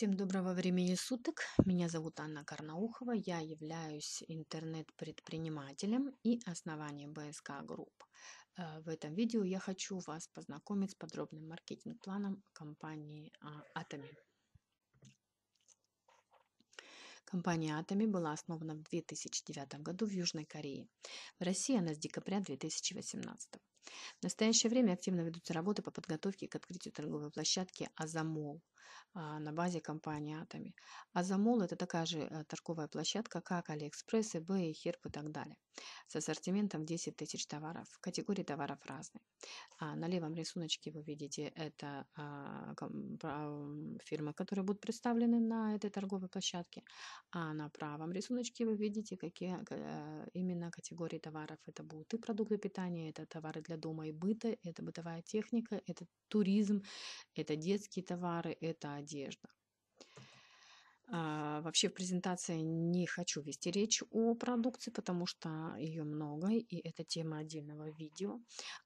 Всем доброго времени суток. Меня зовут Анна Карнаухова. Я являюсь интернет-предпринимателем и основанием БСК Групп. Э, в этом видео я хочу вас познакомить с подробным маркетинг-планом компании Atomy. А, Компания Atomy была основана в 2009 году в Южной Корее. В России она с декабря 2018. В настоящее время активно ведутся работы по подготовке к открытию торговой площадки «Азамол», а, на базе компании Атоми. Азамол это такая же э, торговая площадка, как Алиэкспресс, eBay, Херп и так далее, с ассортиментом 10 тысяч товаров. Категории товаров разные. А на левом рисуночке вы видите, это а, фирмы, которые будут представлены на этой торговой площадке, а на правом рисуночке вы видите, какие э, именно категории товаров. Это будут и продукты питания, это товары для дома и быта, это бытовая техника, это туризм, это детские товары, это одежда. А, вообще в презентации не хочу вести речь о продукции, потому что ее много, и это тема отдельного видео.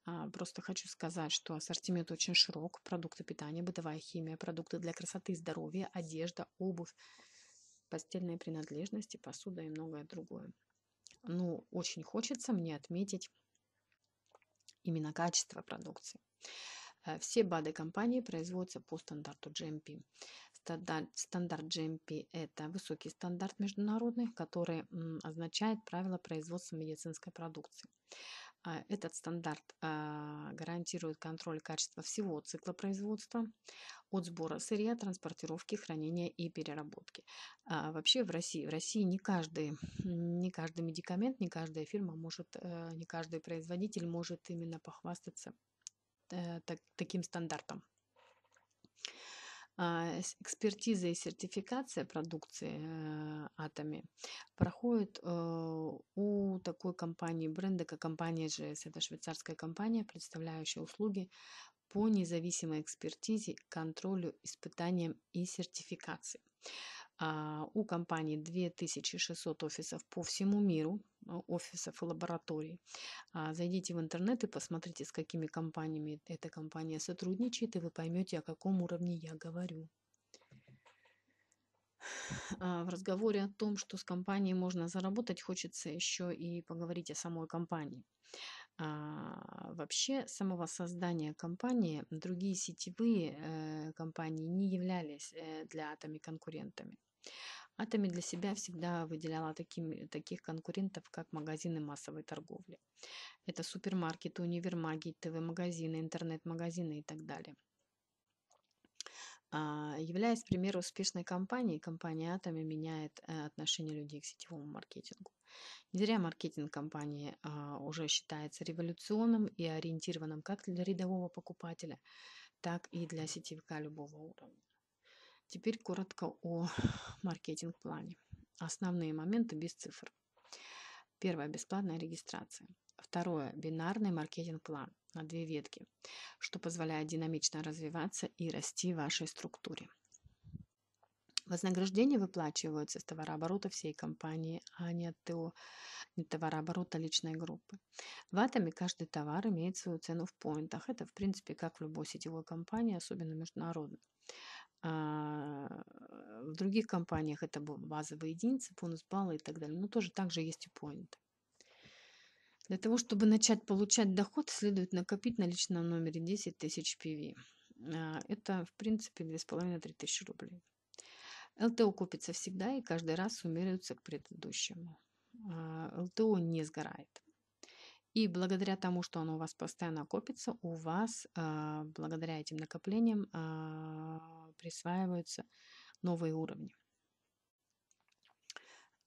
А, просто хочу сказать, что ассортимент очень широк. Продукты питания, бытовая химия, продукты для красоты и здоровья, одежда, обувь, постельные принадлежности, посуда и многое другое. но ну, очень хочется мне отметить именно качество продукции. Э, все БАДы компании производятся по стандарту GMP. Стандарт GMP – это высокий стандарт международный, который означает правила производства медицинской продукции. Э, этот стандарт э, гарантирует контроль качества всего цикла производства, от сбора сырья, транспортировки, хранения и переработки. Вообще в России, в России не каждый, не каждый медикамент, не каждая фирма может, не каждый производитель может именно похвастаться Э, так, таким стандартам. А, экспертиза и сертификация продукции э, Атоми проходит э, у такой компании бренда, как компания GS. Это швейцарская компания, представляющая услуги по независимой экспертизе, контролю, испытаниям и сертификации. А, у компании 2600 офисов по всему миру, а, офисов и лабораторий. А, зайдите в интернет и посмотрите, с какими компаниями эта компания сотрудничает, и вы поймете, о каком уровне я говорю. А, в разговоре о том, что с компанией можно заработать, хочется еще и поговорить о самой компании. А вообще самого создания компании другие сетевые э, компании не являлись э, для Атоми конкурентами. Атоми для себя всегда выделяла таким, таких конкурентов, как магазины массовой торговли. Это супермаркеты, универмаги, ТВ-магазины, интернет-магазины и так далее. А, являясь, к успешной компанией, компания Атоми меняет э, отношение людей к сетевому маркетингу. Не зря маркетинг компании а, уже считается революционным и ориентированным как для рядового покупателя, так и для сетевика любого уровня. Теперь коротко о маркетинг-плане. Основные моменты без цифр. Первое – бесплатная регистрация. Второе. Бинарный маркетинг-план на две ветки, что позволяет динамично развиваться и расти в вашей структуре. Вознаграждения выплачиваются с товарооборота всей компании, а не от ТО, не товарооборота личной группы. В Атоме каждый товар имеет свою цену в поинтах. Это, в принципе, как в любой сетевой компании, особенно международной. А, в других компаниях это базовые единицы, бонус баллы и так далее. Но тоже также есть и поинты. Для того, чтобы начать получать доход, следует накопить на личном номере 10 тысяч PV. А, это, в принципе, 2,5-3 тысячи рублей. ЛТО купится всегда и каждый раз суммируется к предыдущему. А, ЛТО не сгорает. И благодаря тому, что оно у вас постоянно копится, у вас, а, благодаря этим накоплениям, присваиваются новые уровни.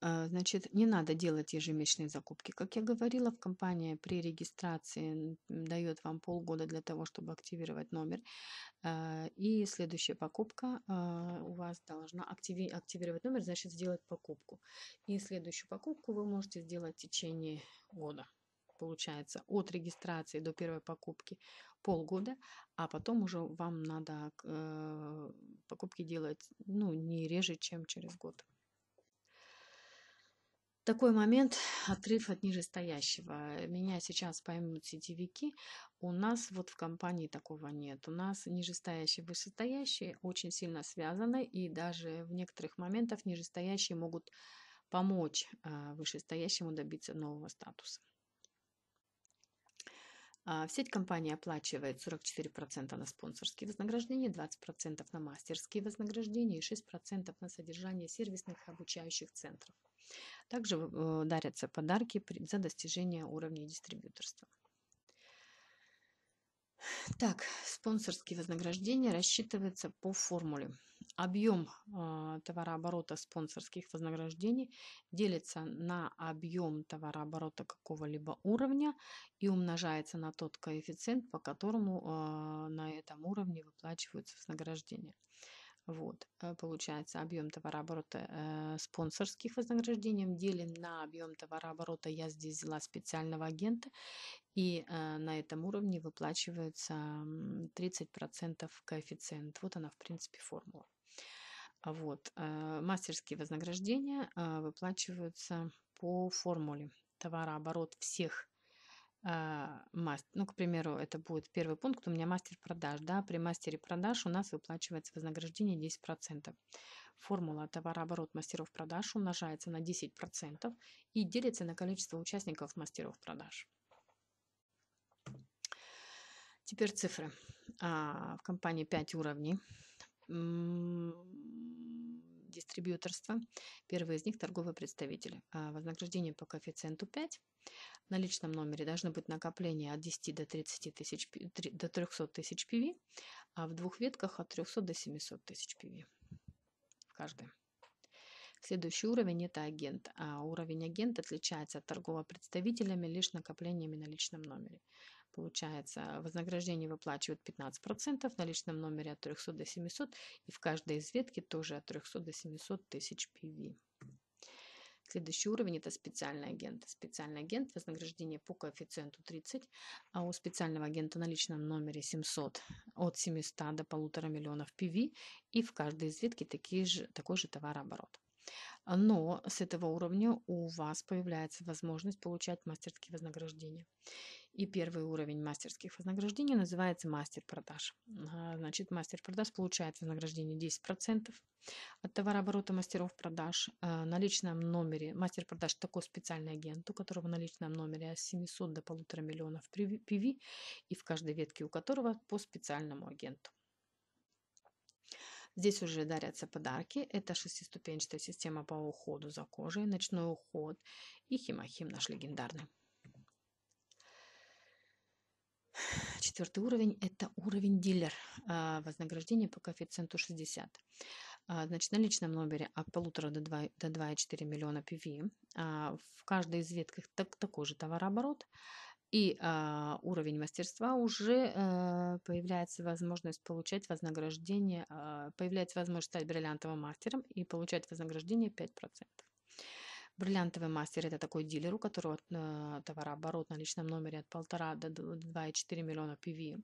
А, значит, не надо делать ежемесячные закупки. Как я говорила, в компании при регистрации дает вам полгода для того, чтобы активировать номер. А, и следующая покупка а, у вас должна активировать номер, значит, сделать покупку. И следующую покупку вы можете сделать в течение года. Получается, от регистрации до первой покупки полгода, а потом уже вам надо э, покупки делать ну, не реже, чем через год такой момент, отрыв от нижестоящего. Меня сейчас поймут сетевики. У нас вот в компании такого нет. У нас нижестоящие и вышестоящие очень сильно связаны, и даже в некоторых моментах нижестоящие могут помочь а, вышестоящему добиться нового статуса. А, в сеть компании оплачивает 44% на спонсорские вознаграждения, 20% на мастерские вознаграждения и 6% на содержание сервисных обучающих центров. Также э, дарятся подарки за достижение уровня дистрибьюторства. Так, спонсорские вознаграждения рассчитываются по формуле. Объем э, товарооборота спонсорских вознаграждений делится на объем товарооборота какого-либо уровня и умножается на тот коэффициент, по которому э, на этом уровне выплачиваются вознаграждения. Вот, э, получается, объем товарооборота э, спонсорских вознаграждений делим на объем товарооборота. Я здесь взяла специального агента, и э, на этом уровне выплачивается 30% коэффициент. Вот она, в принципе, формула. Вот, э, мастерские вознаграждения э, выплачиваются по формуле товарооборот всех а, мастер, ну, к примеру, это будет первый пункт, у меня мастер продаж, да, при мастере продаж у нас выплачивается вознаграждение 10%. Формула товарооборот мастеров продаж умножается на 10% и делится на количество участников мастеров продаж. Теперь цифры. А, в компании 5 уровней дистрибьюторства. Первый из них – торговые представители. А, вознаграждение по коэффициенту 5 на личном номере должно быть накопление от 10 до, 30 тысяч, до 300 тысяч PV, а в двух ветках от 300 до 700 тысяч PV в каждой. Следующий уровень – это агент. А уровень агент отличается от торгового представителями лишь накоплениями на личном номере. Получается, вознаграждение выплачивают 15% на личном номере от 300 до 700 и в каждой из ветки тоже от 300 до 700 тысяч PV. Следующий уровень – это специальный агент. Специальный агент – вознаграждение по коэффициенту 30, а у специального агента на личном номере 700 от 700 до 1,5 миллионов PV, и в каждой из ветки такие же, такой же товарооборот. Но с этого уровня у вас появляется возможность получать мастерские вознаграждения. И первый уровень мастерских вознаграждений называется мастер продаж. А, значит, мастер продаж получает вознаграждение 10% от товарооборота мастеров продаж. А, на личном номере мастер продаж такой специальный агент, у которого на личном номере от 700 до 1,5 миллионов PV и в каждой ветке у которого по специальному агенту. Здесь уже дарятся подарки. Это шестиступенчатая система по уходу за кожей, ночной уход и химахим наш легендарный. Четвертый уровень – это уровень дилер. А, вознаграждение по коэффициенту 60. А, значит, на личном номере от полутора до 2,4 до 2 миллиона PV. А, в каждой из ветках так, такой же товарооборот. И э, уровень мастерства уже э, появляется возможность получать вознаграждение, э, появляется возможность стать бриллиантовым мастером и получать вознаграждение 5%. Бриллиантовый мастер – это такой дилер, у которого э, товарооборот на личном номере от полтора до 2,4 миллиона PV.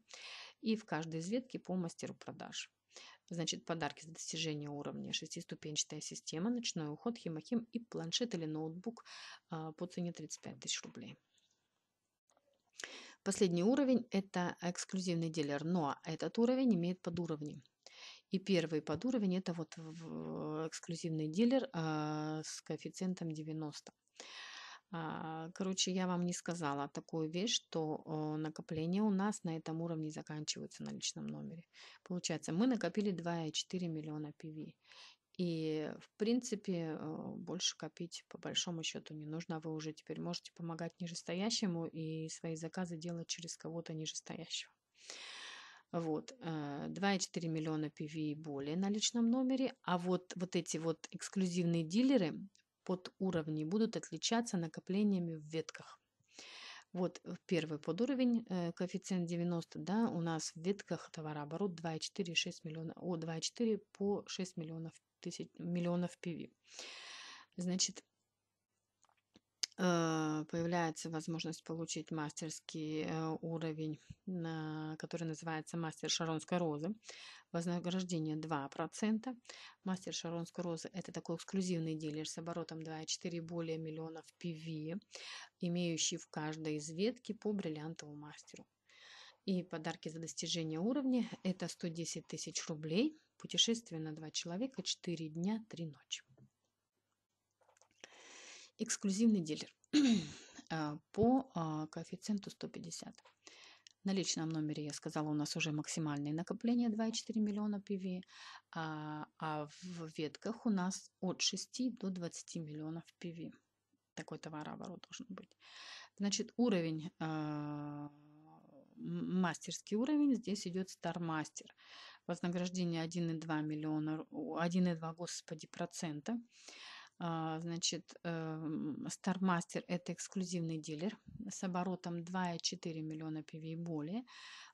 И в каждой из ветки по мастеру продаж. Значит, подарки за достижение уровня, шестиступенчатая система, ночной уход, химахим и планшет или ноутбук а, по цене 35 тысяч рублей. Последний уровень – это эксклюзивный дилер, но этот уровень имеет подуровни. И первый под уровень – это вот эксклюзивный дилер а, с коэффициентом 90. А, короче, я вам не сказала такую вещь, что э, накопления у нас на этом уровне заканчиваются на личном номере. Получается, мы накопили 2,4 миллиона PV. И, в принципе, э, больше копить по большому счету не нужно. А вы уже теперь можете помогать нижестоящему и свои заказы делать через кого-то нижестоящего. Вот, 2,4 э, миллиона PV и более на личном номере, а вот, вот эти вот эксклюзивные дилеры под уровни будут отличаться накоплениями в ветках. Вот э, первый подуровень, э, коэффициент 90, да, у нас в ветках товарооборот 2,4 миллиона, о, 2,4 по 6 миллионов, тысяч, миллионов PV. Значит, Э, появляется возможность получить мастерский э, уровень, который называется мастер шаронской розы. Вознаграждение 2%. Мастер шаронской розы – это такой эксклюзивный дилер с оборотом 2,4 более миллионов PV, имеющий в каждой из ветки по бриллиантовому мастеру. И подарки за достижение уровня – это 110 тысяч рублей, путешествие на 2 человека, 4 дня, 3 ночи. Эксклюзивный дилер а, по а, коэффициенту 150. На личном номере, я сказала, у нас уже максимальные накопления 2,4 миллиона PV, а, а в ветках у нас от 6 до 20 миллионов PV. Такой товарооборот должен быть. Значит, уровень, э, мастерский уровень, здесь идет стармастер. Вознаграждение 1,2 миллиона, 1,2, господи, процента. А, значит, эм, Star Master это эксклюзивный дилер с оборотом 2,4 миллиона PV и более,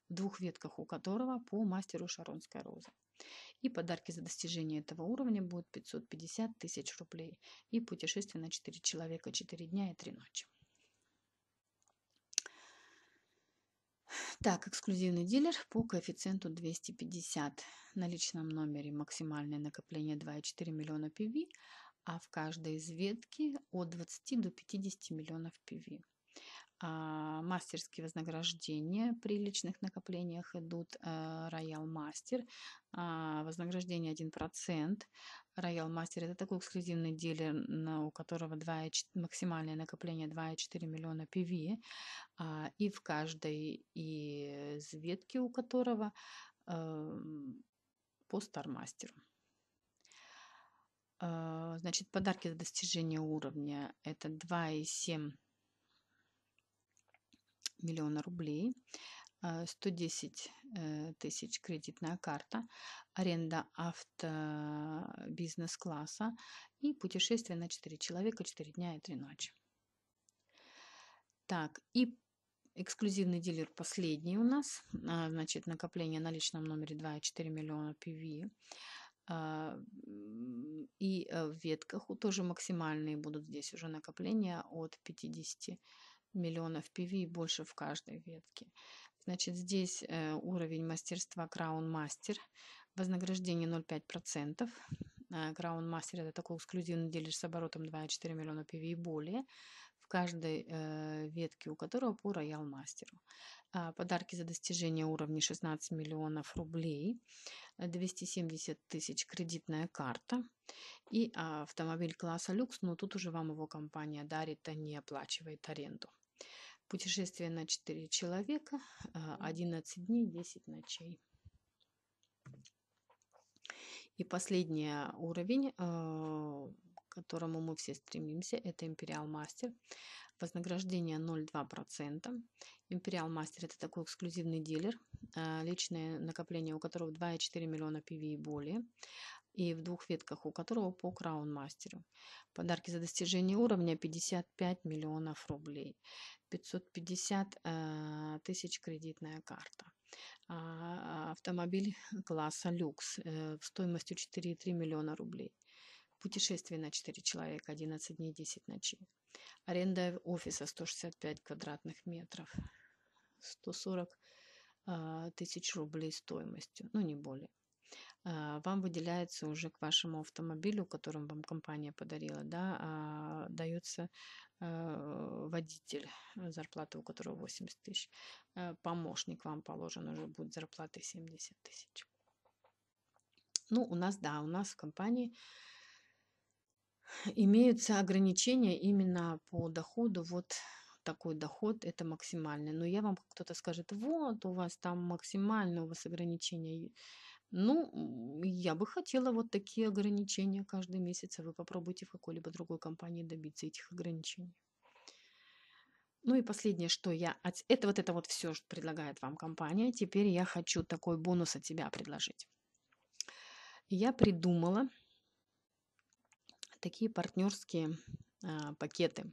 в двух ветках у которого по мастеру Шаронская роза. И подарки за достижение этого уровня будут 550 тысяч рублей. И путешествие на 4 человека 4 дня и 3 ночи. Так, эксклюзивный дилер по коэффициенту 250. На личном номере максимальное накопление 2,4 миллиона PV, а в каждой из ветки от 20 до 50 миллионов PV. А мастерские вознаграждения при личных накоплениях идут Royal э, Master. А вознаграждение 1%. Royal Master это такой эксклюзивный дилер, у которого 2, максимальное накопление 2,4 миллиона PV. А, и в каждой из ветки у которого эм, по стармастеру. А, значит, подарки за достижение уровня – это 2,7 миллиона рублей, 110 а, э, тысяч кредитная карта, аренда авто бизнес-класса и путешествие на 4 человека, 4 дня и 3 ночи. Так, и эксклюзивный дилер последний у нас, а, значит, накопление на личном номере 2,4 миллиона PV, а, и э, в ветках тоже максимальные будут здесь уже накопления от 50 миллионов PV больше в каждой ветке. Значит, здесь э, уровень мастерства Crown Master, вознаграждение 0,5%. А, Crown Master это такой эксклюзивный дилер с оборотом 2,4 миллиона PV и более в каждой э, ветке, у которого по роял мастеру. А, подарки за достижение уровня 16 миллионов рублей, 270 э, тысяч кредитная карта и а, автомобиль класса люкс, но тут уже вам его компания дарит, а не оплачивает аренду. Путешествие на 4 человека, 11 а, дней, 10 ночей. И последний уровень, к которому мы все стремимся, это империал мастер вознаграждение 0,2%. империал мастер это такой эксклюзивный дилер, а, личное накопление у которого 2,4 миллиона PV и более, и в двух ветках у которого по краун-мастеру. Подарки за достижение уровня 55 миллионов рублей, 550 а, тысяч кредитная карта. А, автомобиль класса люкс э, стоимостью 4,3 миллиона рублей. Путешествие на 4 человека 11 дней 10 ночей. Аренда офиса 165 квадратных метров. 140 а, тысяч рублей стоимостью, ну не более. А, вам выделяется уже к вашему автомобилю, которым вам компания подарила, да, а, дается а, водитель, зарплата у которого 80 тысяч. Помощник вам положен уже будет зарплаты 70 тысяч. Ну, у нас, да, у нас в компании имеются ограничения именно по доходу. Вот такой доход это максимальный. Но я вам кто-то скажет, вот у вас там максимально, у вас ограничения. Ну, я бы хотела вот такие ограничения каждый месяц. А вы попробуйте в какой-либо другой компании добиться этих ограничений. Ну и последнее, что я... Это вот это вот все, что предлагает вам компания. Теперь я хочу такой бонус от тебя предложить. Я придумала такие партнерские а, пакеты.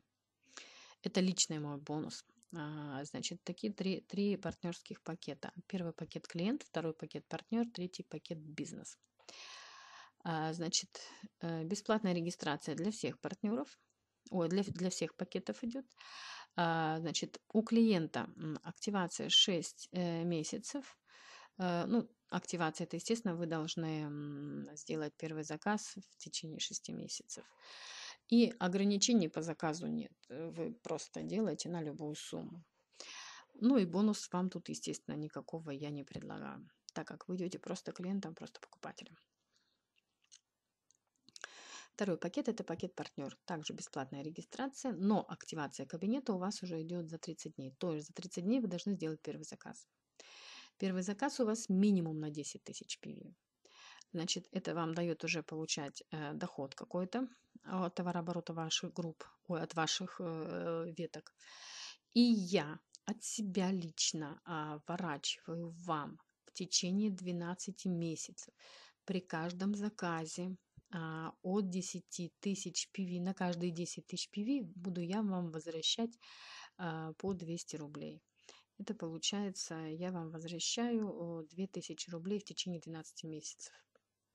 Это личный мой бонус. А, значит, такие три, три партнерских пакета. Первый пакет клиент, второй пакет партнер, третий пакет бизнес. А, значит, э, бесплатная регистрация для всех партнеров. Ой, для, для всех пакетов идет. А, значит, у клиента активация 6 э, месяцев. Э, ну, активация, это, естественно, вы должны сделать первый заказ в течение 6 месяцев. И ограничений по заказу нет. Э, вы просто делаете на любую сумму. Ну и бонус вам тут, естественно, никакого я не предлагаю, так как вы идете просто клиентам, просто покупателям. Второй пакет – это пакет партнер. Также бесплатная регистрация, но активация кабинета у вас уже идет за 30 дней. То есть за 30 дней вы должны сделать первый заказ. Первый заказ у вас минимум на 10 тысяч PV. Значит, это вам дает уже получать э, доход какой-то а, от товарооборота ваших групп, ой, от ваших э, э веток. И я от себя лично э, ворачиваю вам в течение 12 месяцев при каждом заказе а, от 10 тысяч PV, на каждые 10 тысяч PV буду я вам возвращать а, по 200 рублей. Это получается, я вам возвращаю 2000 э, рублей в течение 12 месяцев.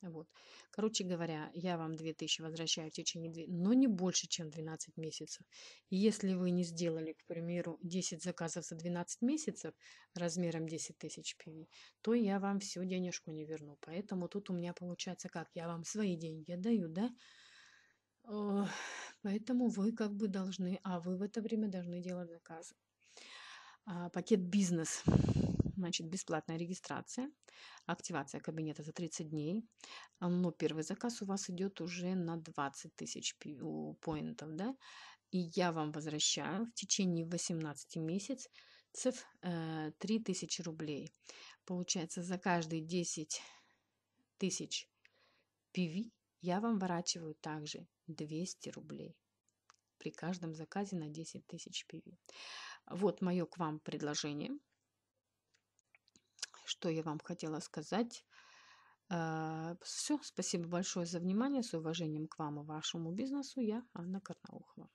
Вот. Короче говоря, я вам 2000 возвращаю в течение, 2, но не больше, чем 12 месяцев. Если вы не сделали, к примеру, 10 заказов за 12 месяцев размером 10 тысяч пиви, то я вам всю денежку не верну. Поэтому тут у меня получается как? Я вам свои деньги отдаю, да? Поэтому вы как бы должны, а вы в это время должны делать заказы. А, пакет «Бизнес» значит, бесплатная регистрация, активация кабинета за 30 дней. Но первый заказ у вас идет уже на 20 тысяч поинтов, да? И я вам возвращаю в течение 18 месяцев 3000 рублей. Получается, за каждые 10 тысяч PV я вам ворачиваю также 200 рублей при каждом заказе на 10 тысяч пиви вот мое к вам предложение. Что я вам хотела сказать. Э, Все, спасибо большое за внимание. С уважением к вам и вашему бизнесу. Я Анна Карнаухова.